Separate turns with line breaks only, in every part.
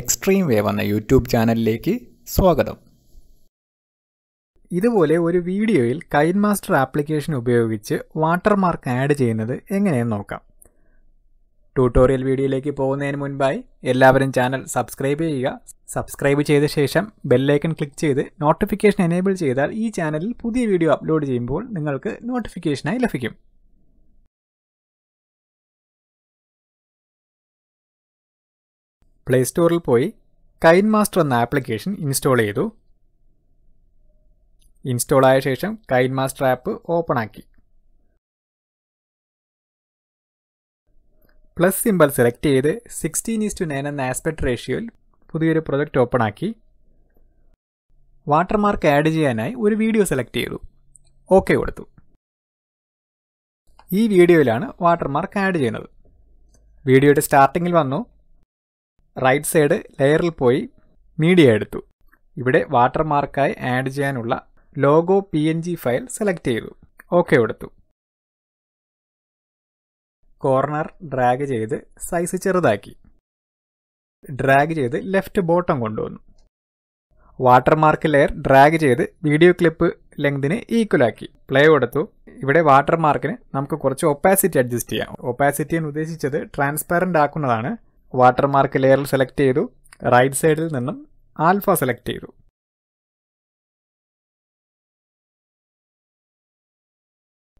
extreme wave എന്ന YouTube ചാനലിലേക്ക് സ്വാഗതം ഇതുപോലെ ഒരു വീഡിയോയിൽ കൈൻ മാസ്റ്റർ ആപ്ലിക്കേഷൻ ഉപയോഗിച്ച് വാട്ടർമാർക്ക് ആഡ് ചെയ്യുന്നത് എങ്ങനെയെന്ന് നോക്കാം ട്യൂട്ടോറിയൽ വീഡിയോയിലേക്ക് പോകുന്നതിന് മുൻപായി എല്ലാവരും ചാനൽ സബ്സ്ക്രൈബ് ചെയ്യുക സബ്സ്ക്രൈബ് ചെയ്ത ശേഷം ബെല്ലൈക്കൺ ക്ലിക്ക് ചെയ്ത് നോട്ടിഫിക്കേഷൻ എനേബിൾ ചെയ്താൽ ഈ ചാനലിൽ പുതിയ വീഡിയോ അപ്ലോഡ് ചെയ്യുമ്പോൾ നിങ്ങൾക്ക് നോട്ടിഫിക്കേഷനായി ലഭിക്കും പ്ലേ സ്റ്റോറിൽ പോയി കൈൻ മാസ്റ്റർ എന്ന ആപ്ലിക്കേഷൻ ഇൻസ്റ്റാൾ ചെയ്തു ഇൻസ്റ്റാൾ ആയ ശേഷം കൈൻ മാസ്റ്റർ ആപ്പ് ഓപ്പൺ ആക്കി പ്ലസ് സിമ്പൽ സെലക്ട് ചെയ്ത് സിക്സ്റ്റീൻ ഈസ് ടു നയൻ എന്ന ആസ്പെക്ട് റേഷ്യോയിൽ പുതിയൊരു പ്രൊജക്റ്റ് ഓപ്പൺ ആക്കി വാട്ടർമാർക്ക് ആഡ് ചെയ്യാനായി ഒരു വീഡിയോ സെലക്ട് ചെയ്തു ഓക്കെ കൊടുത്തു ഈ വീഡിയോയിലാണ് വാട്ടർമാർക്ക് ആഡ് ചെയ്യുന്നത് വീഡിയോയുടെ സ്റ്റാർട്ടിങ്ങിൽ വന്നു റൈറ്റ് സൈഡ് ലെയറിൽ പോയി മീഡിയ എടുത്തു ഇവിടെ വാട്ടർമാർക്കായി ആഡ് ചെയ്യാനുള്ള logo P N G file select ചെയ്തു ഓക്കെ കൊടുത്തു കോർണർ ഡ്രാഗ് ചെയ്ത് സൈസ് ചെറുതാക്കി ഡ്രാഗ് ചെയ്ത് ലെഫ്റ്റ് ബോട്ടം കൊണ്ടുവന്നു വാട്ടർമാർക്ക് ലെയർ ഡ്രാഗ് ചെയ്ത് വീഡിയോ ക്ലിപ്പ് ലെങ്തിന് ഈക്വലാക്കി പ്ലേ കൊടുത്തു ഇവിടെ വാട്ടർമാർക്കിന് നമുക്ക് കുറച്ച് ഒപ്പാസിറ്റി അഡ്ജസ്റ്റ് ചെയ്യാം ഒപ്പാസിറ്റി എന്ന് ഉദ്ദേശിച്ചത് ട്രാൻസ്പാരൻ്റ് ആക്കുന്നതാണ് വാട്ടർമാർക്ക് ലെയറിൽ സെലക്ട് ചെയ്തു റൈറ്റ് സൈഡിൽ നിന്നും ആൽഫ സെലക്ട് ചെയ്തു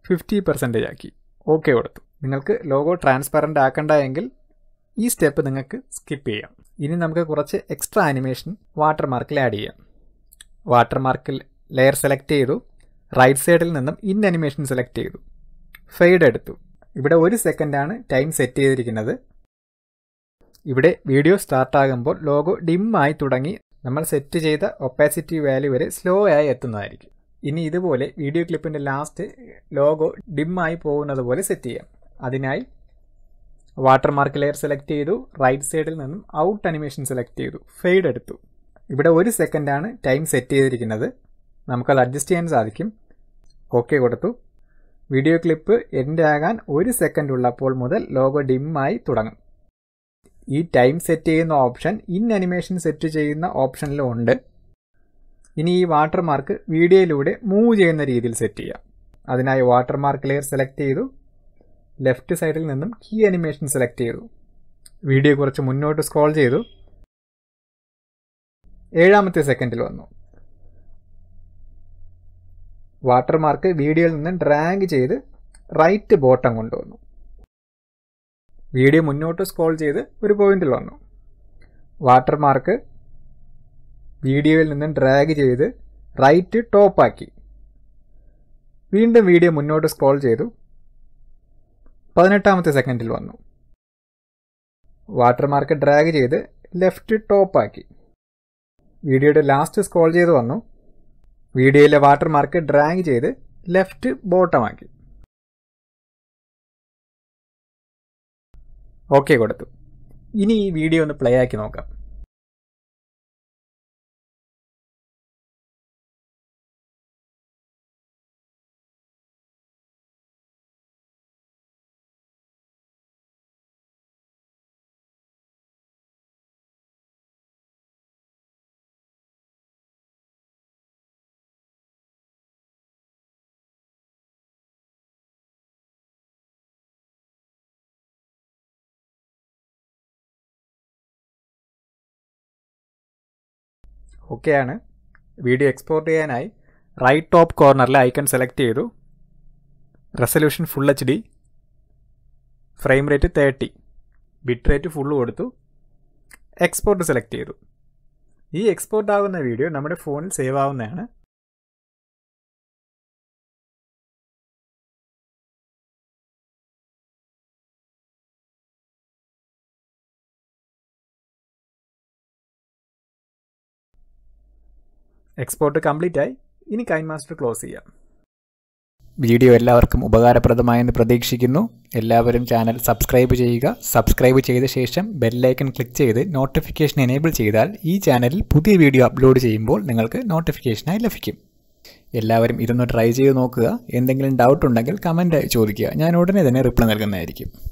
ഫിഫ്റ്റി പെർസെൻറ്റേജ് ആക്കി ഓക്കെ കൊടുത്തു നിങ്ങൾക്ക് ലോഗോ ട്രാൻസ്പെറൻ്റ് ആക്കണ്ട എങ്കിൽ ഈ സ്റ്റെപ്പ് നിങ്ങൾക്ക് സ്കിപ്പ് ചെയ്യാം ഇനി നമുക്ക് കുറച്ച് എക്സ്ട്രാ ആനിമേഷൻ വാട്ടർമാർക്കിൽ ആഡ് ചെയ്യാം വാട്ടർമാർക്കിൽ ലെയർ സെലക്ട് ചെയ്തു റൈറ്റ് സൈഡിൽ നിന്നും ഇൻ അനിമേഷൻ സെലക്ട് ചെയ്തു ഫെയ്ഡ് എടുത്തു ഇവിടെ ഒരു സെക്കൻഡാണ് ടൈം സെറ്റ് ചെയ്തിരിക്കുന്നത് ഇവിടെ വീഡിയോ സ്റ്റാർട്ടാകുമ്പോൾ ലോഗോ ഡിമ്മായി തുടങ്ങി നമ്മൾ സെറ്റ് ചെയ്ത ഒപ്പാസിറ്റി വാല്യൂ വരെ സ്ലോ ആയി എത്തുന്നതായിരിക്കും ഇനി ഇതുപോലെ വീഡിയോ ക്ലിപ്പിൻ്റെ ലാസ്റ്റ് ലോഗോ ഡിമ്മായി പോകുന്നത് പോലെ സെറ്റ് ചെയ്യാം അതിനായി വാട്ടർമാർക്ക് ലെയർ സെലക്ട് ചെയ്തു റൈറ്റ് സൈഡിൽ നിന്നും ഔട്ട് അനിമേഷൻ സെലക്ട് ചെയ്തു ഫെയ്ഡ് എടുത്തു ഇവിടെ ഒരു സെക്കൻഡാണ് ടൈം സെറ്റ് ചെയ്തിരിക്കുന്നത് നമുക്കത് അഡ്ജസ്റ്റ് ചെയ്യാൻ സാധിക്കും ഓക്കെ കൊടുത്തു വീഡിയോ ക്ലിപ്പ് എൻഡ് ആകാൻ ഒരു സെക്കൻഡ് ഉള്ളപ്പോൾ മുതൽ ലോഗോ ഡിമ്മായി തുടങ്ങും ഈ ടൈം സെറ്റ് ചെയ്യുന്ന ഓപ്ഷൻ ഇൻ അനിമേഷൻ സെറ്റ് ചെയ്യുന്ന ഓപ്ഷനിലും ഉണ്ട് ഇനി ഈ വാട്ടർമാർക്ക് വീഡിയോയിലൂടെ മൂവ് ചെയ്യുന്ന രീതിയിൽ സെറ്റ് ചെയ്യാം അതിനായി വാട്ടർമാർക്ക് ലെയർ സെലക്ട് ചെയ്തു ലെഫ്റ്റ് സൈഡിൽ നിന്നും കീ അനിമേഷൻ സെലക്ട് ചെയ്തു വീഡിയോ കുറച്ച് മുന്നോട്ട് സ്ക്രോൾ ചെയ്തു ഏഴാമത്തെ സെക്കൻഡിൽ വന്നു വാട്ടർമാർക്ക് വീഡിയോയിൽ നിന്ന് ഡ്രാഗ് ചെയ്ത് റൈറ്റ് ബോട്ടം കൊണ്ടുവന്നു വീഡിയോ മുന്നോട്ട് സ്ക്രോൾ ചെയ്ത് ഒരു പോയിന്റിൽ വന്നു വാട്ടർമാർക്ക് വീഡിയോയിൽ നിന്ന് ഡ്രാഗ് ചെയ്ത് റൈറ്റ് ടോപ്പാക്കി വീണ്ടും വീഡിയോ മുന്നോട്ട് സ്ക്രോൾ ചെയ്തു പതിനെട്ടാമത്തെ സെക്കൻഡിൽ വന്നു വാട്ടർമാർക്ക് ഡ്രാഗ് ചെയ്ത് ലെഫ്റ്റ് ടോപ്പാക്കി വീഡിയോയുടെ ലാസ്റ്റ് സ്ക്രോൾ ചെയ്ത് വന്നു വീഡിയോയിലെ വാട്ടർമാർക്ക് ഡ്രാഗ് ചെയ്ത് ലെഫ്റ്റ് ബോട്ടമാക്കി ഓക്കെ കൊടുത്തു ഇനി ഈ വീഡിയോ ഒന്ന് പ്ലേ ആക്കി നോക്കാം ഒക്കെയാണ് വീഡിയോ എക്സ്പോർട്ട് ചെയ്യാനായി റൈറ്റ് ടോപ്പ് കോർണറിലെ ഐക്കൺ സെലക്ട് ചെയ്തു resolution full H D frame rate thirty bit rate full കൊടുത്തു എക്സ്പോർട്ട് സെലക്ട് ചെയ്തു ഈ എക്സ്പോർട്ട് ആവുന്ന വീഡിയോ നമ്മുടെ ഫോണിൽ സേവ് ആവുന്നതാണ് എക്സ്പോർട്ട് കംപ്ലീറ്റ് ആയി ഇനി കൈൻ മാസ്റ്റർ ക്ലോസ് ചെയ്യാം വീഡിയോ എല്ലാവർക്കും ഉപകാരപ്രദമായെന്ന് പ്രതീക്ഷിക്കുന്നു എല്ലാവരും ചാനൽ സബ്സ്ക്രൈബ് ചെയ്യുക സബ്സ്ക്രൈബ് ചെയ്ത ശേഷം ബെല്ലൈക്കൺ ക്ലിക്ക് ചെയ്ത് നോട്ടിഫിക്കേഷൻ എനേബിൾ ചെയ്താൽ ഈ ചാനലിൽ പുതിയ വീഡിയോ അപ്ലോഡ് ചെയ്യുമ്പോൾ നിങ്ങൾക്ക് നോട്ടിഫിക്കേഷനായി ലഭിക്കും എല്ലാവരും ഇതൊന്ന് ട്രൈ ചെയ്ത് നോക്കുക എന്തെങ്കിലും ഡൗട്ട് ഉണ്ടെങ്കിൽ കമൻറ്റായി ചോദിക്കുക ഞാൻ ഉടനെ തന്നെ റിപ്ലൈ നൽകുന്നതായിരിക്കും